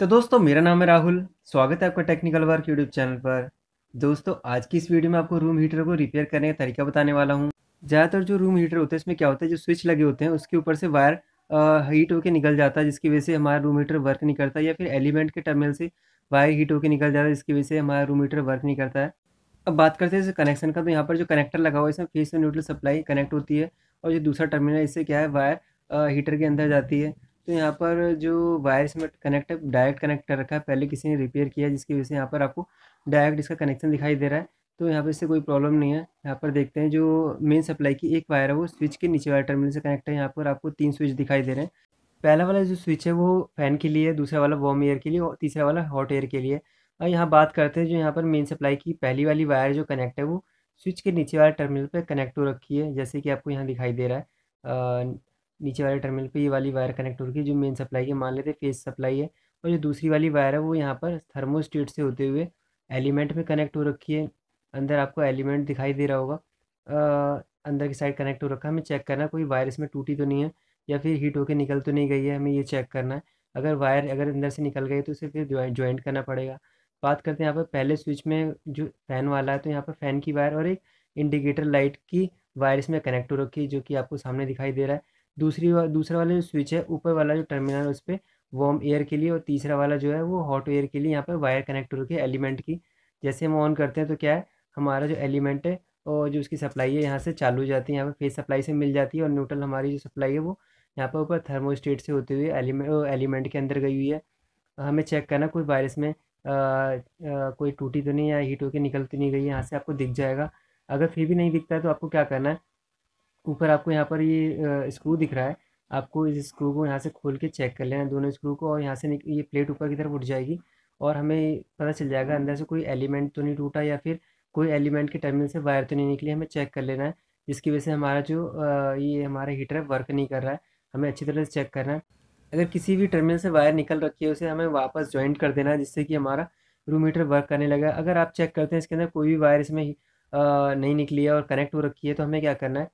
तो दोस्तों मेरा नाम है राहुल स्वागत है आपका टेक्निकल वर्क यूट्यूब चैनल पर दोस्तों आज की इस वीडियो में आपको रूम हीटर को रिपेयर करने का तरीका बताने वाला हूँ ज़्यादातर जो रूम हीटर होते हैं इसमें क्या होता है जो स्विच लगे होते हैं उसके ऊपर से वायर हीट होकर निकल जाता है जिसकी वजह से हमारा रूम हीटर वर्क नहीं करता या फिर एलिमेंट के टर्मिनल से वायर हीट होकर निकल जाता है जिसकी वजह से हमारा रूम हीटर वर्क नहीं करता है अब बात करते हैं इस कनेक्शन का तो यहाँ पर जो कनेक्टर लगा हुआ है इसमें फेस और न्यूट्रल सप्लाई कनेक्ट होती है और जो दूसरा टर्मिनल इससे क्या है वायर हीटर के अंदर जाती है तो यहाँ पर जो वायर में कनेक्ट है डायरेक्ट कनेक्ट रखा है पहले किसी ने रिपेयर किया जिसकी वजह से यहाँ पर आपको डायरेक्ट इसका कनेक्शन दिखाई दे रहा है तो यहाँ पर इससे कोई प्रॉब्लम नहीं है यहाँ पर देखते हैं जो मेन सप्लाई की एक वायर है वो स्विच के नीचे वाले टर्मिनल से कनेक्ट है यहाँ पर आपको तीन स्विच दिखाई दे रहे हैं पहला वाला जो स्विच है वो फ़ैन के लिए दूसरा वाला वार्म एयर के लिए और तीसरा वाला हॉट एयर के लिए और यहाँ बात करते हैं जो यहाँ पर मेन सप्लाई की पहली वाली वायर जो कनेक्ट है वो स्विच के नीचे वाले टर्मिनल पर कनेक्ट हो रखी है जैसे कि आपको यहाँ दिखाई दे रहा है नीचे वाले टर्मिनल पे ये वाली वायर कनेक्ट हो रखी है जो मेन सप्लाई है मान लेते फेस सप्लाई है और जो दूसरी वाली वायर है वो यहाँ पर थर्मोस्टेट से होते हुए एलिमेंट में कनेक्ट हो रखी है अंदर आपको एलिमेंट दिखाई दे रहा होगा आ, अंदर की साइड कनेक्ट हो रखा है हमें चेक करना कोई वायर इसमें टूटी तो नहीं है या फिर हीट होकर निकल तो नहीं गई है हमें ये चेक करना है अगर वायर अगर अंदर से निकल गई तो उसे फिर ज्वाइंट करना पड़ेगा बात करते हैं यहाँ पर पहले स्विच में जो फ़ैन वाला है तो यहाँ पर फ़ैन की वायर और एक इंडिकेटर लाइट की वायर इसमें कनेक्ट हो रखी है जो कि आपको सामने दिखाई दे रहा है दूसरी वा, दूसरा वाला जो स्विच है ऊपर वाला जो टर्मिनल है उस पर वार्म एयर के लिए और तीसरा वाला जो है वो हॉट एयर के लिए यहाँ पर वायर कनेक्ट हो है एलिमेंट की जैसे हम ऑन करते हैं तो क्या है हमारा जो एलिमेंट है और जो उसकी सप्लाई है यहाँ से चालू हो जाती है यहाँ पर फेस सप्लाई से मिल जाती है और न्यूट्रल हमारी जो सप्लाई है वो यहाँ पर ऊपर थर्मोस्टेट से होते हुए एलिमेंट एलिमेंट के अंदर गई हुई है हमें चेक करना कोई वायरस में आ, आ, कोई टूटी तो नहीं या हीट होकर निकल तो नहीं गई यहाँ से आपको दिख जाएगा अगर फिर भी नहीं दिखता है तो आपको क्या करना है ऊपर आपको यहाँ पर ये स्क्रू दिख रहा है आपको इस स्क्रू को यहाँ से खोल के चेक कर लेना दोनों स्क्रू को और यहाँ से ये प्लेट ऊपर की तरफ उठ जाएगी और हमें पता चल जाएगा अंदर से कोई एलिमेंट तो नहीं टूटा या फिर कोई एलिमेंट के टर्मिनल से वायर तो नहीं निकली हमें चेक कर लेना है जिसकी वजह से हमारा जो ये हमारा हीटर है वर्क नहीं कर रहा है हमें अच्छी तरह से चेक करना है अगर किसी भी टर्मिनल से वायर निकल रखी है उसे हमें वापस ज्वाइंट कर देना है जिससे कि हमारा रूम हीटर वर्क करने लगा अगर आप चेक करते हैं इसके अंदर कोई भी वायर इसमें नहीं निकली है और कनेक्ट हो रखी है तो हमें क्या करना है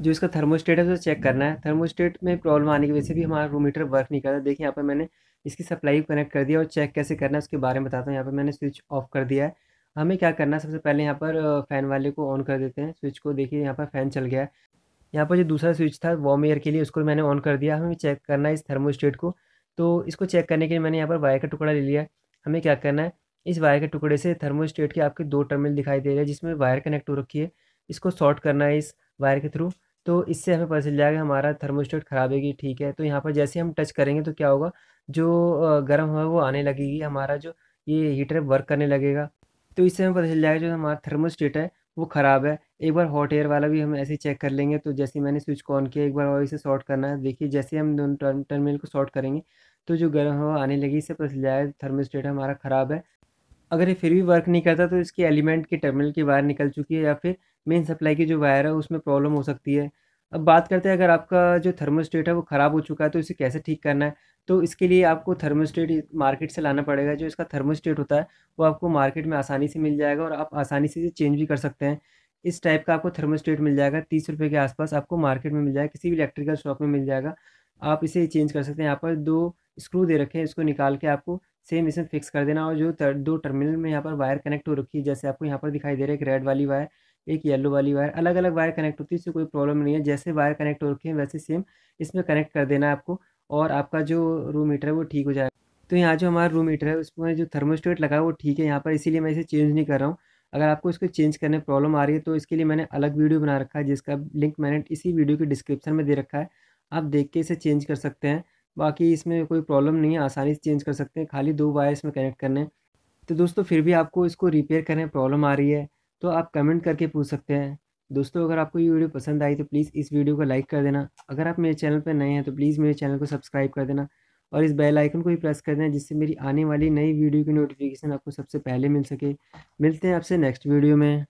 जो इसका थर्मोस्टेट है उसे चेक करना है थर्मोस्टेट में प्रॉब्लम आने की वजह से भी हमारा रूम हीटर वर्क नहीं करता देखिए यहाँ पर मैंने इसकी सप्लाई कनेक्ट कर दिया और चेक कैसे करना है उसके बारे में बताता हूँ यहाँ पर मैंने स्विच ऑफ कर दिया है हमें क्या करना है सबसे पहले यहाँ पर फ़ैन वाले को ऑन कर देते हैं स्विच को देखिए यहाँ पर फ़ैन चल गया है यहाँ पर जो दूसरा स्विच था वार्म एयर के लिए उसको मैंने ऑन कर दिया हमें चेक करना है इस थर्मोस्टेट को तो इसको चेक करने के लिए मैंने यहाँ पर वायर का टुकड़ा ले लिया हमें क्या करना है इस वायर के टुकड़े से थर्मोस्टेट के आपके दो टर्मिनल दिखाई दे रहे हैं जिसमें वायर कनेक्ट हो रखी है इसको शॉर्ट करना है इस वायर के थ्रू तो इससे हमें पता चल जाएगा हमारा थर्मोस्टेट ख़राब है कि ठीक है तो यहाँ पर जैसे हम टच करेंगे तो क्या होगा जो गर्म हवा वो आने लगेगी हमारा जो ये हीटर वर्क करने लगेगा तो इससे हमें पता चल जाएगा जो हमारा थर्मोस्टेट है वो ख़राब है एक बार हॉट एयर वाला भी हम ऐसे चेक कर लेंगे तो जैसे मैंने स्विच ऑन किया एक बार और इसे शॉर्ट करना है देखिए जैसे हम दोनों टर्मिनल को शॉर्ट करेंगे तो जो गर्म हवा आने लगी इससे पता चल जाएगा थर्मोस्टेट हमारा ख़राब है अगर ये फिर भी वर्क नहीं करता तो इसके एलिमेंट के टर्मिनल की वायर निकल चुकी है या फिर मेन सप्लाई की जो वायर है उसमें प्रॉब्लम हो सकती है अब बात करते हैं अगर आपका जो थर्मोस्टेट है वो ख़राब हो चुका है तो इसे कैसे ठीक करना है तो इसके लिए आपको थर्मोस्टेट मार्केट से लाना पड़ेगा जो इसका थर्मोस्टेट होता है वो आपको मार्केट में आसानी से मिल जाएगा और आप आसानी से इसे चेंज भी कर सकते हैं इस टाइप का आपको थर्मोस्टेट मिल जाएगा तीस रुपये के आसपास आपको मार्केट में मिल जाएगा किसी भी इलेक्ट्रिकल शॉप में मिल जाएगा आप इसे चेंज कर सकते हैं यहाँ पर दो स्क्रू दे रखे हैं इसको निकाल के आपको सेम इसमें फिक्स कर देना और जो दो टर्मिनल में यहाँ पर वायर कनेक्ट हो रखी है जैसे आपको यहाँ पर दिखाई दे रहा है एक रेड वाली वायर एक येलो वाली वायर अलग अलग वायर कनेक्ट होती है इससे कोई प्रॉब्लम नहीं है जैसे वायर कनेक्ट हो रखे हैं वैसे सेम इसमें कनेक्ट कर देना आपको और आपका जो रूम मीटर है वो ठीक हो जाएगा तो यहाँ जो हमारा रूम हीटर है उसमें जो थर्मोस्टेट लगा है वो ठीक है यहाँ पर इसीलिए मैं इसे चेंज नहीं कर रहा हूँ अगर आपको इसको चेंज करने प्रॉब्लम आ रही है तो इसके लिए मैंने अलग वीडियो बना रखा है जिसका लिंक मैंने इसी वीडियो के डिस्क्रिप्शन में दे रखा है आप देख के इसे चेंज कर सकते हैं बाकी इसमें कोई प्रॉब्लम नहीं है आसानी से चेंज कर सकते हैं खाली दो वायर इसमें कनेक्ट करने तो दोस्तों फिर भी आपको इसको रिपेयर करने प्रॉब्लम आ रही है तो आप कमेंट करके पूछ सकते हैं दोस्तों अगर आपको ये वीडियो पसंद आई तो प्लीज़ इस वीडियो को लाइक कर देना अगर आप मेरे चैनल पर नए हैं तो प्लीज़ मेरे चैनल को सब्सक्राइब कर देना और इस बेल आइकन को भी प्रेस कर देना जिससे मेरी आने वाली नई वीडियो की नोटिफिकेशन आपको सबसे पहले मिल सके मिलते हैं आपसे नेक्स्ट वीडियो में